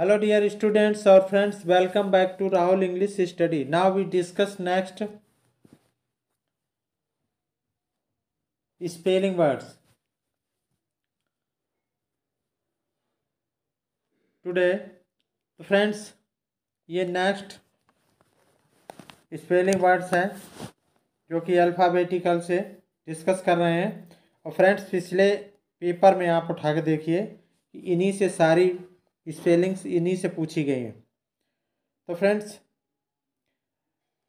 hello dear students और friends welcome back to Rahul English study now we discuss next spelling words today friends ये next spelling words हैं जो कि alphabetical से discuss कर रहे हैं और फ्रेंड्स पिछले पेपर में आप उठा के देखिए इन्हीं से सारी स्पेलिंग्स इन्हीं से पूछी गई हैं तो फ्रेंड्स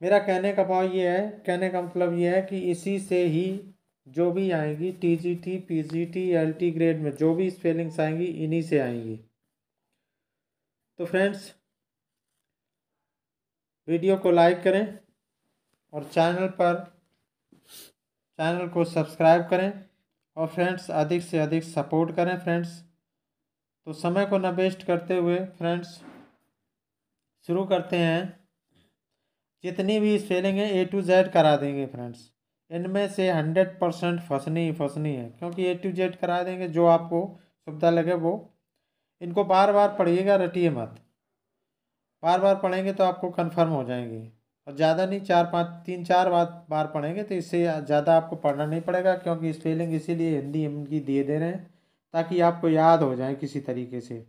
मेरा कहने का भाव ये है कहने का मतलब ये है कि इसी से ही जो भी आएंगी T G T P G T L T grade में जो भी स्पेलिंग्स आएंगी इन्हीं से आएंगी तो फ्रेंड्स वीडियो को लाइक करें और चैनल पर चैनल को सब्सक्राइब करें और फ्रेंड्स अधिक से अधिक सपोर्ट करें फ्रेंड्स तो समय को न वेस्ट करते हुए फ्रेंड्स शुरू करते हैं जितनी भी स्पेलिंग है ए टू जेड करा देंगे फ्रेंड्स इनमें से हंड्रेड परसेंट फंसनी ही फंसनी है क्योंकि ए टू जेड करा देंगे जो आपको सुविधा लगे वो इनको बार बार पढ़िएगा रटिए मत बार बार पढ़ेंगे तो आपको कन्फर्म हो जाएंगे और ज़्यादा नहीं चार पाँच तीन चार बार बार पढ़ेंगे तो इससे ज़्यादा आपको पढ़ना नहीं पड़ेगा क्योंकि स्पेलिंग इसीलिए हिंदी हिंदी दिए दे रहे हैं ताकि आपको याद हो जाए किसी तरीके से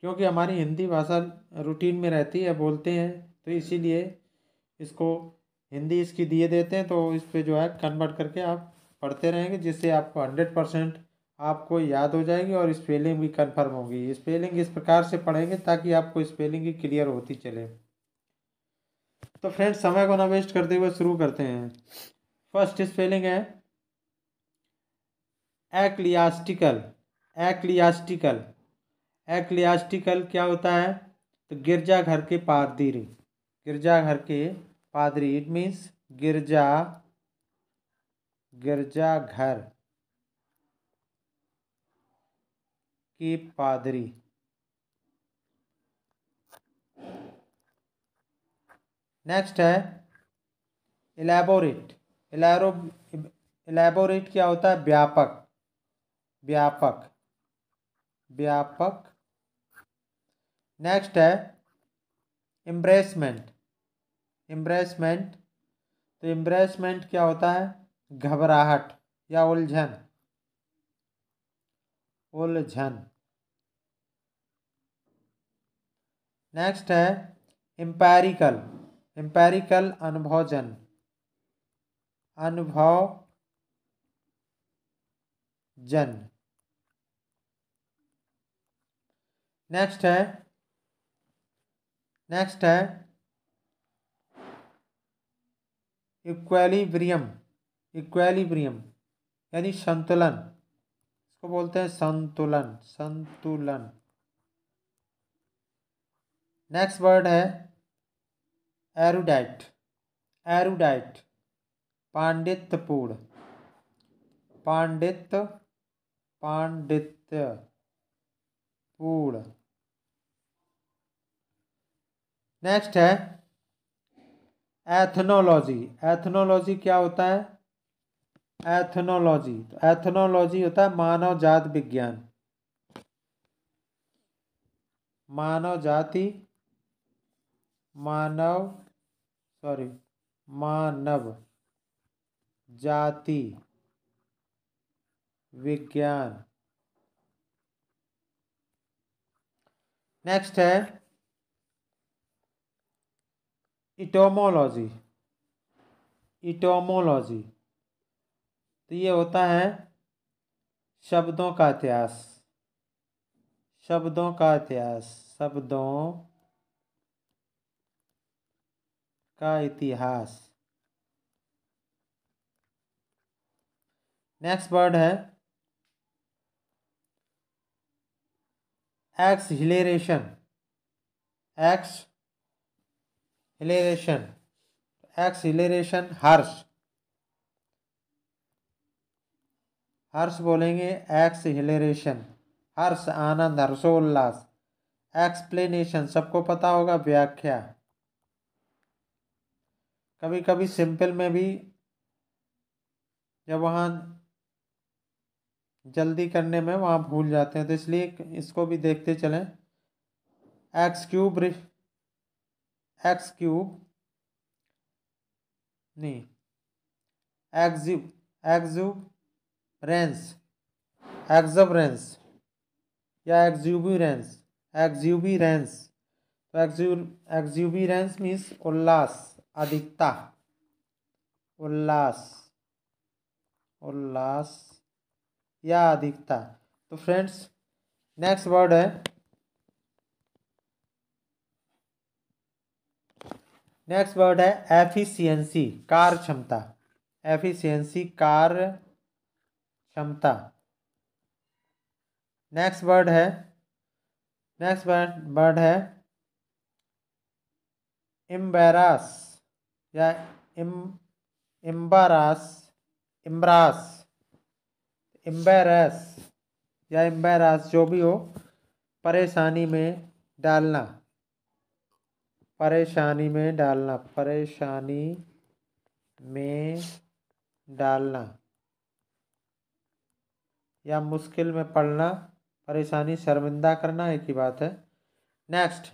क्योंकि हमारी हिंदी भाषा रूटीन में रहती है बोलते हैं तो इसीलिए इसको हिंदी इसकी दिए देते हैं तो इस पर जो है कन्वर्ट करके आप पढ़ते रहेंगे जिससे आपको हंड्रेड परसेंट आपको याद हो जाएगी और स्पेलिंग भी कन्फर्म होगी स्पेलिंग इस प्रकार से पढ़ेंगे ताकि आपको स्पेलिंग ही क्लियर होती चले तो फ्रेंड्स समय को ना वेस्ट करते हुए शुरू करते हैं फर्स्ट स्पेलिंग है एक्लियास्टिकल एक्लियास्टिकल एक्लियास्टिकल क्या होता है तो गिरजाघर के पादरी गिरजा घर के पादरी इट मीन्स गिरजा गिरजा घर के पादरी नेक्स्ट है एलेबोरेट एलेबोरेट क्या होता है व्यापक व्यापक व्यापक नेक्स्ट है एम्ब्रेसमेंट एम्ब्रेसमेंट तो एम्ब्रेसमेंट क्या होता है घबराहट या उलझन उलझन नेक्स्ट है एम्पैरिकल एम्पेरिकल अनुभवजन अनुभव जन नेक्स्ट है नेक्स्ट है इक्वेलिब्रियम इक्वेलिब्रियम यानी संतुलन इसको बोलते हैं संतुलन संतुलन नेक्स्ट वर्ड है एरुडाइट एरुडाइट पांडित्यपूर्ण पांडित्य पांडित्य पूर्ण नेक्स्ट है एथनोलॉजी एथनोलॉजी क्या होता है एथनोलॉजी तो एथनोलॉजी होता है मानव जात विज्ञान मानव जाति मानव सॉरी मानव जाति विज्ञान नेक्स्ट है इटोमोलॉजी इटोमोलॉजी तो ये होता है शब्दों का इतिहास शब्दों का इतिहास शब्दों का इतिहास नेक्स्ट वर्ड है exhilaration exhilaration exhilaration हर्ष हर्ष बोलेंगे एक्स हिलेरेशन हर्ष आनंद हर्षोल्लास एक्सप्लेनेशन सबको पता होगा व्याख्या कभी कभी सिंपल में भी जब वहाँ जल्दी करने में वहाँ भूल जाते हैं तो इसलिए इसको भी देखते चलें एक्स क्यूब एक्स क्यूब नहीं एक्जिब एक्जुबरेंस एक्जबरेंस या एक्जुबरेंस एक्जुबरेंस तो एक्जू एक्जुबरेंस मीन्स उल्लास अधिकता उल्लास उल्लास या अधिकता तो फ्रेंड्स नेक्स्ट वर्ड है नेक्स्ट वर्ड है एफिशिएंसी कार क्षमता एफिशिएंसी कार क्षमता नेक्स्ट वर्ड है नेक्स्ट वर्ड है एम्बेरास या इम एम्बारास इम्बरास एम्बेरस या एम्बेरास जो भी हो परेशानी में डालना परेशानी में डालना परेशानी में डालना या मुश्किल में पड़ना परेशानी शर्मिंदा करना एक ही बात है नेक्स्ट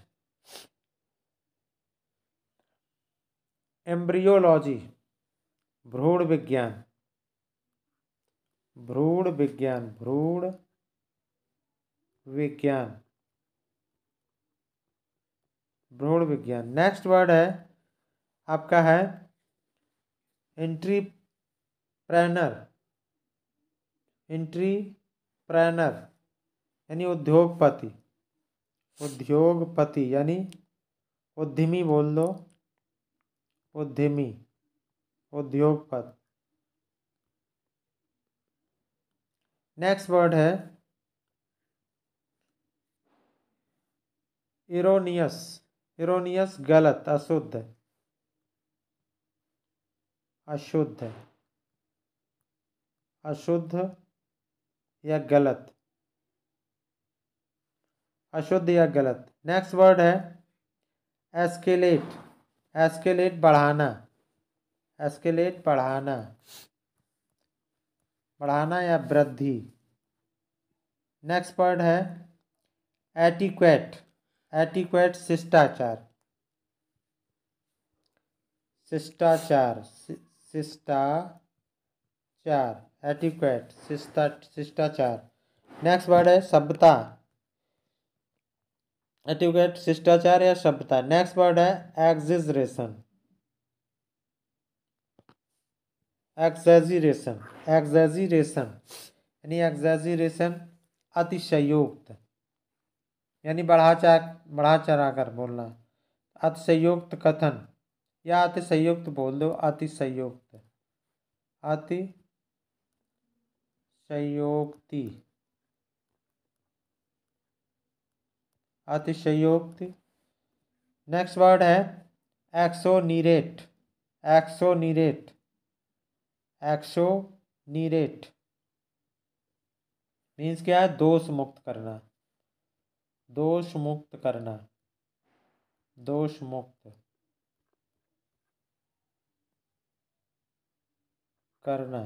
एम्ब्रियोलॉजी भ्रूण विज्ञान भ्रूण विज्ञान भ्रूण विज्ञान भ्रूण विज्ञान नेक्स्ट वर्ड है आपका है इंट्रीप्रेनर प्रैनर यानी उद्योगपति उद्योगपति यानी उद्यमी बोल दो उद्यमी उद्योगपति नेक्स्ट वर्ड है इरोनियस इरोनियस गलत अशुद्ध अशुद्ध अशुद्ध या गलत अशुद्ध या गलत नेक्स्ट वर्ड है एस्केलेट एस्केलेट बढ़ाना एस्केलेट बढ़ाना बढ़ाना या वृद्धि नेक्स्ट वर्ड है एटिक्वेट एटिक्वेट शिष्टाचार शिष्टाचार शिष्टाचार एटिक्वेट शिष्टा शिष्टाचार नेक्स्ट वर्ड है सभ्यता एटिक्वेट शिष्टाचार या सभ्यता नेक्स्ट वर्ड है एक्जिजरेशन एक्जेजरेशन एक्जेजरेशन यानी एक्जेजरेशन अतिशयोक्त यानी बढ़ा चा बढ़ा चढ़ा कर बोलना अतिशयुक्त कथन या अतिशयुक्त बोल दो अतिशयुक्त अति संयोक्ति अतिशयोक्ति नेक्स्ट वर्ड है एक्सोनीरेट एक्सोनीरेट एक्सोनीरेट मीन्स क्या है दोष मुक्त करना दोष मुक्त करना दोष मुक्त करना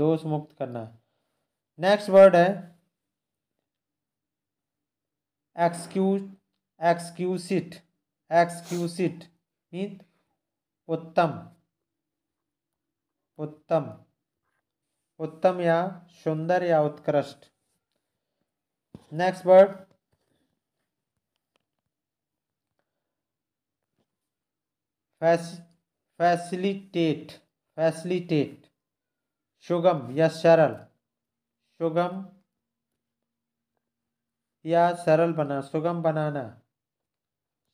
दोष मुक्त करना नेक्स्ट वर्ड है एक्सक्यूज एक्सक्यूसिट एक्सक्यूसिट मीन उत्तम उत्तम उत्तम या सुंदर या उत्कृष्ट नेक्स्ट वर्ड फैसिलिटेट फैसिलिटेट सुगम या सरल सुगम या सरल बना सुगम बनाना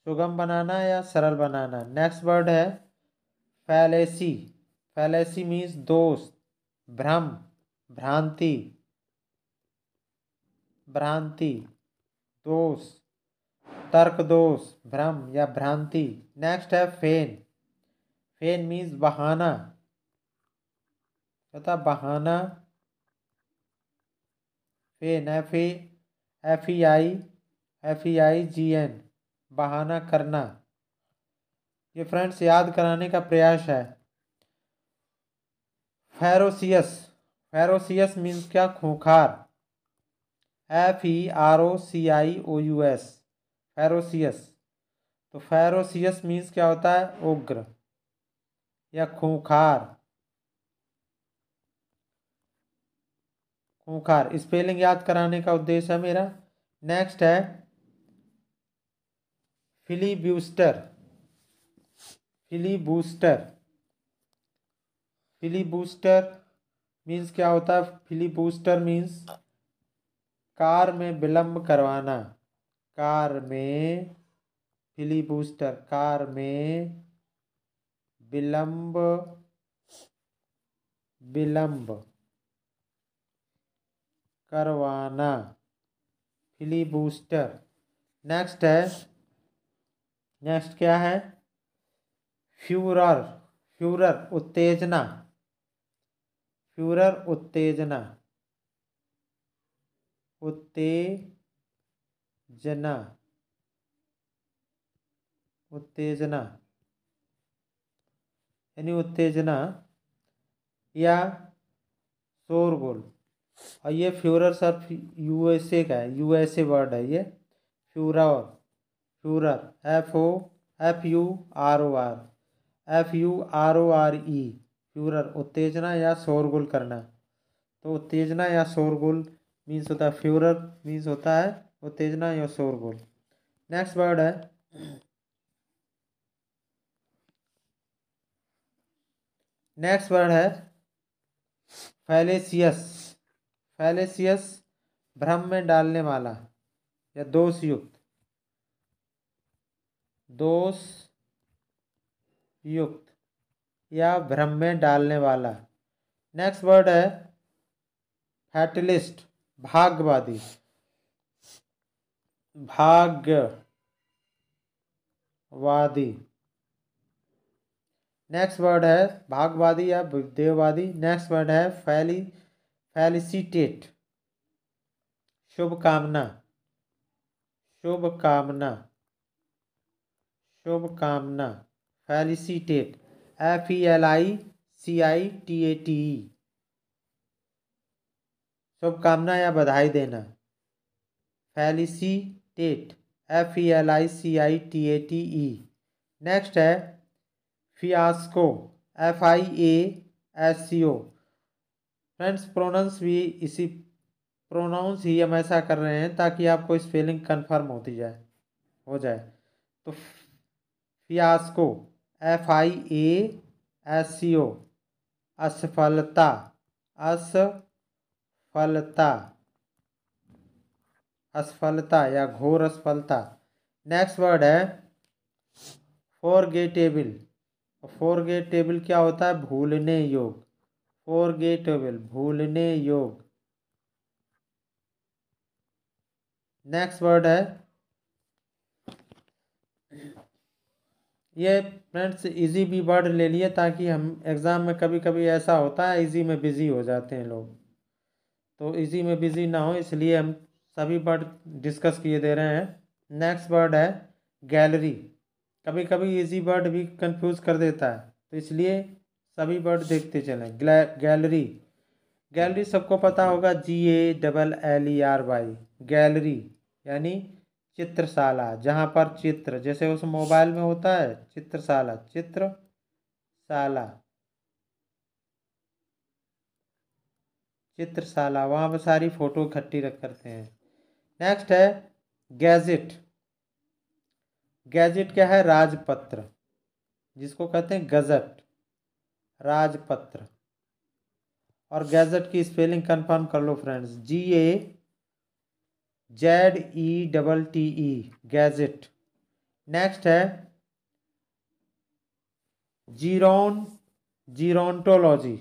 सुगम बनाना या सरल बनाना नेक्स्ट वर्ड है फैलेसी फैलेसी मीन्स दोस्त भ्रम भ्रांति भ्रांति दोष तर्क दोष भ्रम या भ्रांति नेक्स्ट है फेन फेन मीन्स बहाना तथा बहाना feign F A F E I F E I G N बहाना करना ये फ्रेंड्स याद कराने का प्रयास है फेरोसियस फेरोसियस मीन्स क्या खूंखार F E R O C I O U S ferocious तो फेरोसियस मीन्स क्या होता है उग्र या खूंखार खूंखार स्पेलिंग याद कराने का उद्देश्य है मेरा नेक्स्ट है फिलीब्यूस्टर फिलीबूस्टर फिलीबूस्टर मीन्स क्या होता है फिलीबूस्टर मीन्स कार में विलम्ब करवाना कार में फिलीबूस्टर कार में विलम्ब विलम्ब करवाना फिलीबूस्टर नेक्स्ट है नेक्स्ट क्या है फ्यूरर फ्यूरर उत्तेजना फ्यूरर उत्तेजना उत्तेजना उत्तेजना यानी उत्तेजना या शोरगोल और ये फ्यूरर सर यूएसए का है यूएसए वर्ड है ये furore furore F O F U R O R F U R O R E furore उत्तेजना या शोरगुल करना तो उत्तेजना या शोरगुल मीन्स होता है फ्यूरर मीन्स होता है उत्तेजना या शोरगुल नेक्स्ट वर्ड है नेक्स्ट वर्ड है फैलेसियस फैलेसियस भ्रम में डालने वाला या दोष युक्त दोष युक्त या भ्रम में डालने वाला नेक्स्ट वर्ड है फैटलिस्ट भाग्यवादी भाग्यवादी नेक्स्ट वर्ड है भागवादी या देववादी नेक्स्ट वर्ड है फैली फैलिसिटेट शुभकामना शुभकामना शुभकामना felicitate F E L I C I T A T E शुभकामना या बधाई देना felicitate F E L I C I T A T E next है fiasco F I A S C O friends pronounce भी इसी pronounce ही हम ऐसा कर रहे हैं ताकि आपको स्पेलिंग कन्फर्म होती जाए हो जाए तो fiasco F I A S C O असफलता अस असफलता असफलता या घोर असफलता नेक्स्ट वर्ड है फोर गेटेबल क्या होता है भूलने योग फोर गेटेबल भूलने योग नेक्स्ट वर्ड है ये फ्रेंड्स इजी भी वर्ड ले लिए ताकि हम एग्ज़ाम में कभी कभी ऐसा होता है इजी में बिज़ी हो जाते हैं लोग तो इसी में बिजी ना हो इसलिए हम सभी वर्ड डिस्कस किए दे रहे हैं नेक्स्ट वर्ड है गैलरी कभी कभी इजी वर्ड भी कंफ्यूज कर देता है तो इसलिए सभी वर्ड देखते चलें गैलरी गैलरी सबको पता होगा G A double L E R Y gallery यानी चित्रशाला जहाँ पर चित्र जैसे उस मोबाइल में होता है चित्रशाला चित्रशाला चित्रशाला वहाँ पर सारी फ़ोटो इकट्ठी रख करते हैं नेक्स्ट है गैजेट गैजेट क्या है राजपत्र जिसको कहते हैं गजट राजपत्र और गैजेट की स्पेलिंग कंफर्म कर लो friends G A Z E double T E gadget next है जीरोन जीरोनटोलॉजी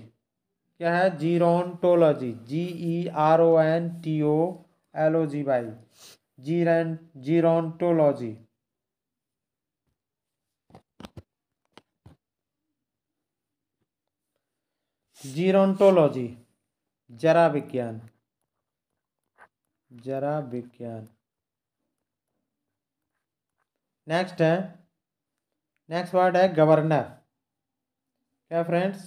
क्या है gerontology G E e R O N T O L O G Y जीर जीरोनटोलॉजी जीरोनटोलॉजी जरा विज्ञान जरा विज्ञान नेक्स्ट है नेक्स्ट वर्ड है गवर्नर क्या फ्रेंड्स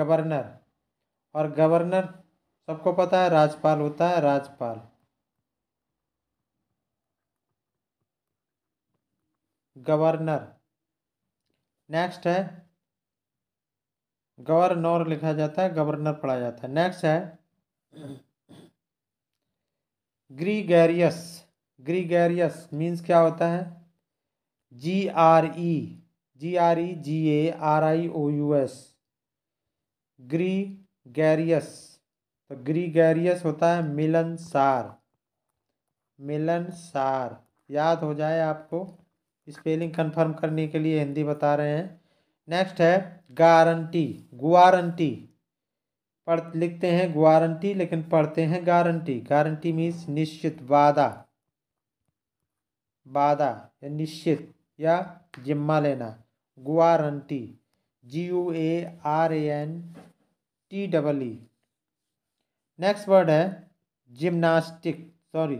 गवर्नर और गवर्नर सबको पता है राजपाल होता है राजपाल गवर्नर नेक्स्ट है गवर्नर लिखा जाता है गवर्नर पढ़ा जाता है नेक्स्ट है ग्रीगेरियस ग्रीगेरियस मीन्स क्या होता है G R E G R E G A R I O U S gregarious तो ग्रीगैरियस होता है मिलनसार मिलनसार याद हो जाए आपको स्पेलिंग कंफर्म करने के लिए हिंदी बता रहे हैं नेक्स्ट है गारंटी गुआरंटी पढ़ लिखते हैं गुआरंटी लेकिन पढ़ते हैं गारंटी गारंटी मीन्स निश्चित वादा वादा या निश्चित या जिम्मा लेना guarantee G U A R A N T double E next word है gymnastic sorry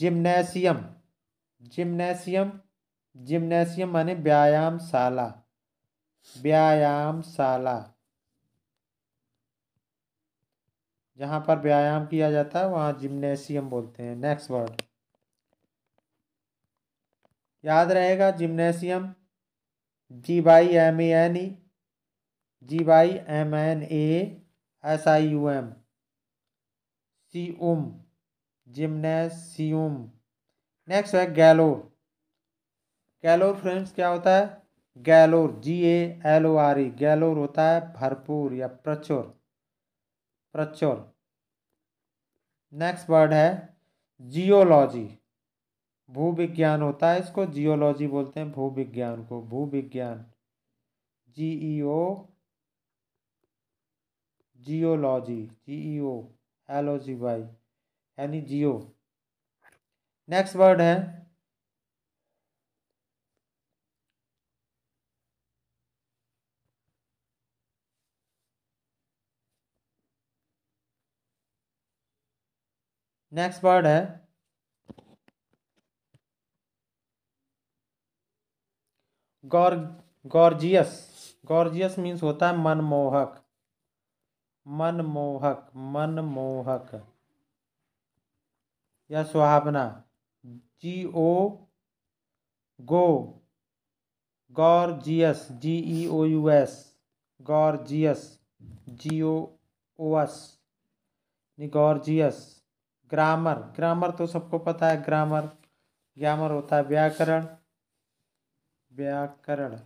gymnasium gymnasium gymnasium माने व्यायामशाला व्यायामशाला जहाँ पर व्यायाम किया जाता है वहाँ जिम्नेशियम बोलते हैं नेक्स्ट वर्ड याद रहेगा gymnasium G Y M A N E G Y M N A S I U M C C gymnasium next है गैलोर गैलोर फ्रेंड्स क्या होता है galore G A L O R E galore होता है भरपूर या प्रचुर प्रचुर नेक्स्ट वर्ड है जियोलॉजी भूविज्ञान होता है इसको जियोलॉजी बोलते हैं भूविज्ञान को भूविज्ञान G E O geology G E O L O G Y यानी जियो नेक्स्ट वर्ड है नेक्स्ट वर्ड है गौर गौरजियस गौरजियस मीन्स होता है मनमोहक मनमोहक मनमोहक या सुहावना जी ओ गो गौर G E O U S गौर G O O S S grammar grammar तो सबको पता है ग्रामर ग्रामर होता है व्याकरण व्याकरण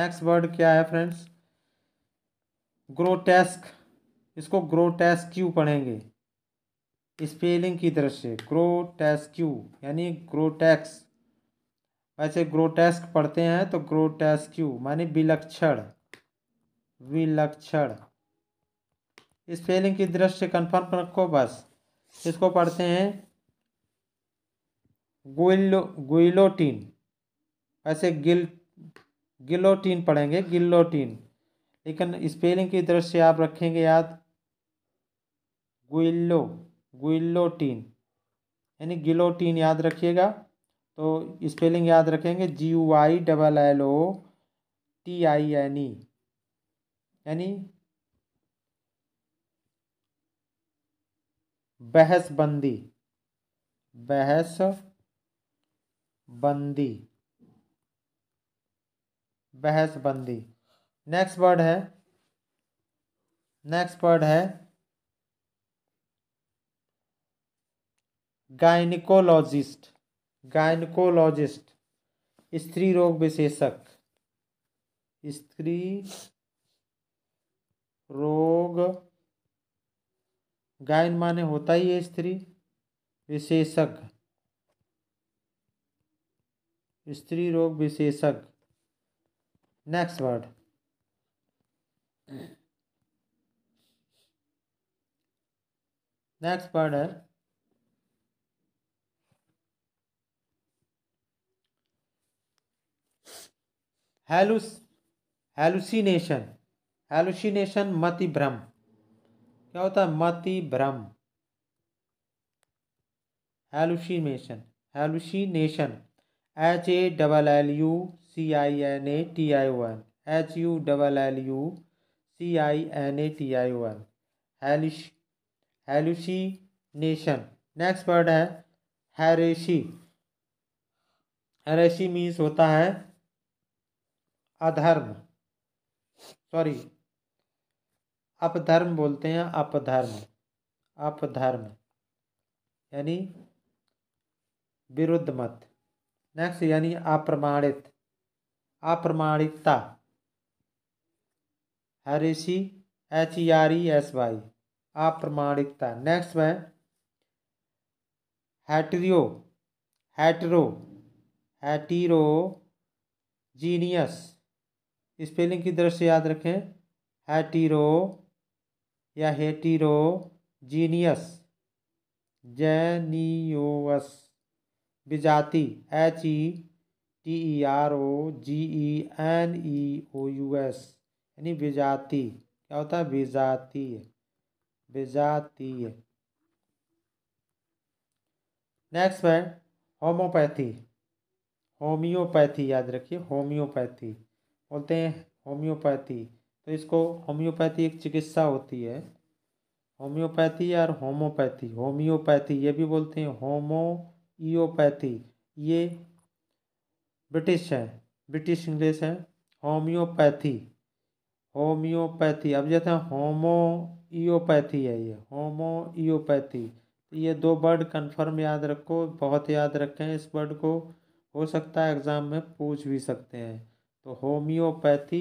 नेक्स्ट वर्ड क्या है फ्रेंड्स ग्रोटेस्क इसको ग्रोटेस्क्यू पढ़ेंगे स्पेलिंग की तरफ से ग्रोटेस्क्यू यानी ग्रोटेक्स वैसे ग्रोटेस्क पढ़ते हैं तो ग्रोटेस्क्यू मानी विलक्षण विलक्षण स्पेलिंग की दृष्टि से कन्फर्म रखो बस इसको पढ़ते हैं गुइलो गुइलोटीन ऐसे गिल गिलोटीन पढ़ेंगे गिलोटीन लेकिन स्पेलिंग की दृष्टि से आप रखेंगे याद गुइल्लो गुइल्लोटीन यानी गिलोटीन याद रखिएगा तो स्पेलिंग याद रखेंगे G U I double L O T I N E यानी बहसबंदी बहस बंदी बहसबंदी नेक्स्ट वर्ड है नेक्स्ट वर्ड है गायनिकोलॉजिस्ट गायनिकोलॉजिस्ट स्त्री रोग विशेषक स्त्री रोग गायन माने होता ही है स्त्री विशेषक स्त्री रोग विशेषक नेक्स्ट वर्ड नेक्स्ट वर्ड है हेलुस हेलुसिनेशन हेलुसिनेशन मति भ्रम क्या होता है मति भ्रम hallucination hallucination H A double L U C I N A T I O N H U double L U C I N A T I O N हेलुश hallucination next word है heresy हैरेशी means होता है अधर्म sorry अपधर्म बोलते हैं अपधर्म अपधर्म यानी विरुद्ध मत नेक्स्ट यानी अप्रमाणित अप्रमाणिकता heresy H E R E S Y अप्रमाणिकता नेक्स्ट में हैट्रियो हैट्रो हैटीरो जीनियस स्पेलिंग की दृष्टि से याद रखें हैटीरो या हेटीरो जीनियस जेनियोस विजाति H E T E R O G E N E O U S यानी विजाति क्या होता है विजातीय विजातीय नेक्स्ट है होम्योपैथी होम्योपैथी याद रखिए होम्योपैथी बोलते हैं होम्योपैथी तो इसको होम्योपैथी एक चिकित्सा होती है होम्योपैथी और होम्योपैथी होम्योपैथी ये भी बोलते हैं होमोइयोपैथी ये ब्रिटिश है ब्रिटिश इंग्लिश है होम्योपैथी होम्योपैथी अब जैसे होमोइयोपैथी है ये होमोइयोपैथी तो ये दो वर्ड कंफर्म याद रखो बहुत याद रखें इस वर्ड को हो सकता है एग्ज़ाम में पूछ भी सकते हैं तो homoeopathy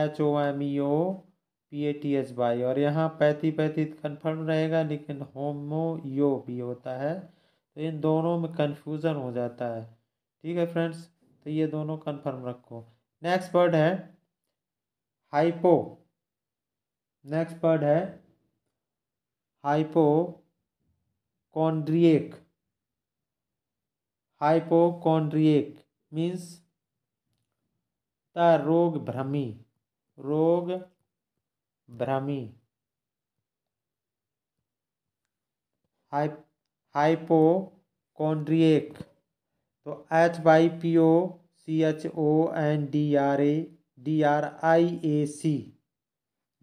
H O M E O P A T H Y और यहाँ पैथी पैथी कन्फर्म रहेगा लेकिन होमोयो भी होता है तो इन दोनों में कन्फ्यूज़न हो जाता है ठीक है फ्रेंड्स तो ये दोनों कन्फर्म रखो नेक्स्ट वर्ड है हाइपो नेक्स्ट वर्ड है हाइपोकॉन्ड्रिएक हाइपोकॉन्ड्रिएक मीन्स ता रोग भ्रमी रोग भ्रमी हाइपोकॉन्ड्रिएक तो H Y P O C H O N D R A D R I A C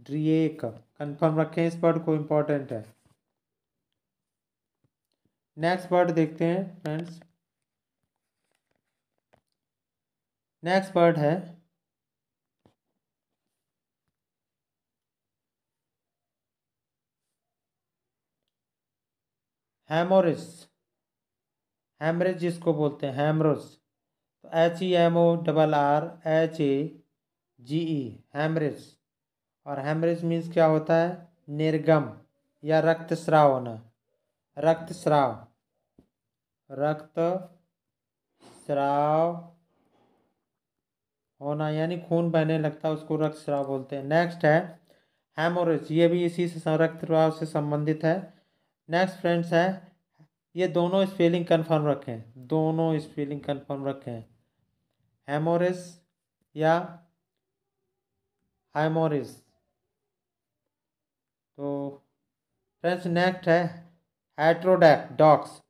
ड्रिएक कंफर्म रखें इस वर्ड को इम्पोर्टेंट है नेक्स्ट वर्ड देखते हैं फ्रेंड्स नेक्स्ट वर्ड है हैमोरिस हेमरेज जिसको बोलते हैं हेमरोज तो H E M O double R H A G E haemorrhage और हेमरेज मीन्स क्या होता है निर्गम या रक्तस्राव होना रक्तस्राव रक्त स्राव होना यानी खून बहने लगता है उसको रक्तस्राव बोलते हैं नेक्स्ट है हेमोरेज ये भी इसी से स्राव से संबंधित है नेक्स्ट फ्रेंड्स है ये दोनों स्पेलिंग कंफर्म रखें दोनों स्पेलिंग कंफर्म रखें हेमोरिस या हाइमोरिस तो फ्रेंड्स नेक्स्ट है हेट्रोडैक डॉक्स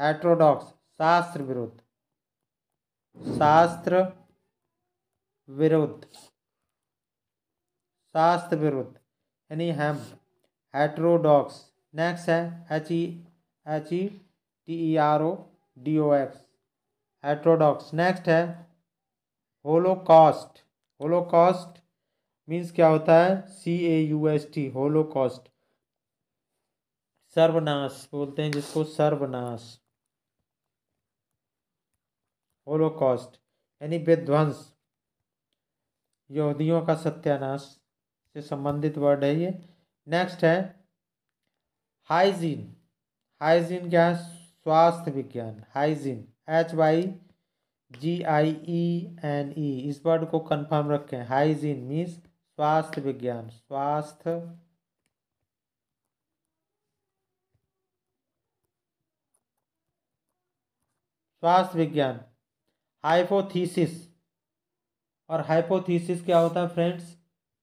हेट्रोडॉक्स शास्त्र विरुद्ध शास्त्र विरुद्ध शास्त्र विरुद्ध यानी हेम हेट्रोडॉक्स नेक्स्ट है H E H E T E R O D O X heterodox next है होलोकॉस्ट होलोकॉस्ट मीन्स क्या होता है C A U S T holocaust सर्वनाश बोलते हैं जिसको सर्वनाश होलोकॉस्ट यानी विध्वंस यहूदियों का सत्यानाश से संबंधित वर्ड है ये नेक्स्ट है हाइजीन हाइजीन क्या है स्वास्थ्य विज्ञान hygiene H Y G I E N E इस वर्ड को कंफर्म रखें हाइजीन मीन्स स्वास्थ्य विज्ञान स्वास्थ्य स्वास्थ्य विज्ञान हाइपोथीसिस और हाइपोथीसिस क्या होता है फ्रेंड्स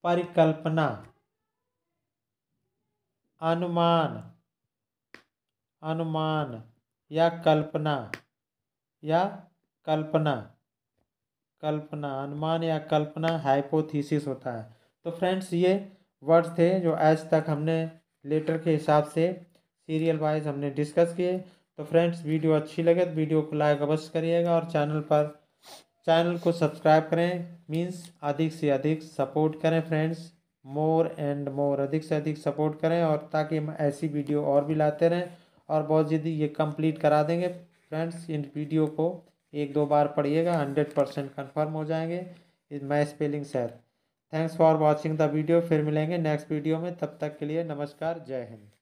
परिकल्पना अनुमान अनुमान या कल्पना या कल्पना कल्पना अनुमान या कल्पना हाइपोथीसिस होता है तो फ्रेंड्स ये वर्ड्स थे जो आज तक हमने लेटर के हिसाब से सीरियल वाइज हमने डिस्कस किए तो फ्रेंड्स वीडियो अच्छी लगे तो वीडियो को लाइक अवश्य करिएगा और चैनल पर चैनल को सब्सक्राइब करें मीन्स अधिक से अधिक सपोर्ट करें फ्रेंड्स मोर एंड मोर अधिक से अधिक सपोर्ट करें और ताकि हम ऐसी वीडियो और भी लाते रहें और बहुत जल्दी ये कंप्लीट करा देंगे फ्रेंड्स इन वीडियो को एक दो बार पढ़िएगा हंड्रेड परसेंट कन्फर्म हो जाएंगे my spelling sir thanks for watching the video फिर मिलेंगे नेक्स्ट वीडियो में तब तक के लिए नमस्कार जय हिंद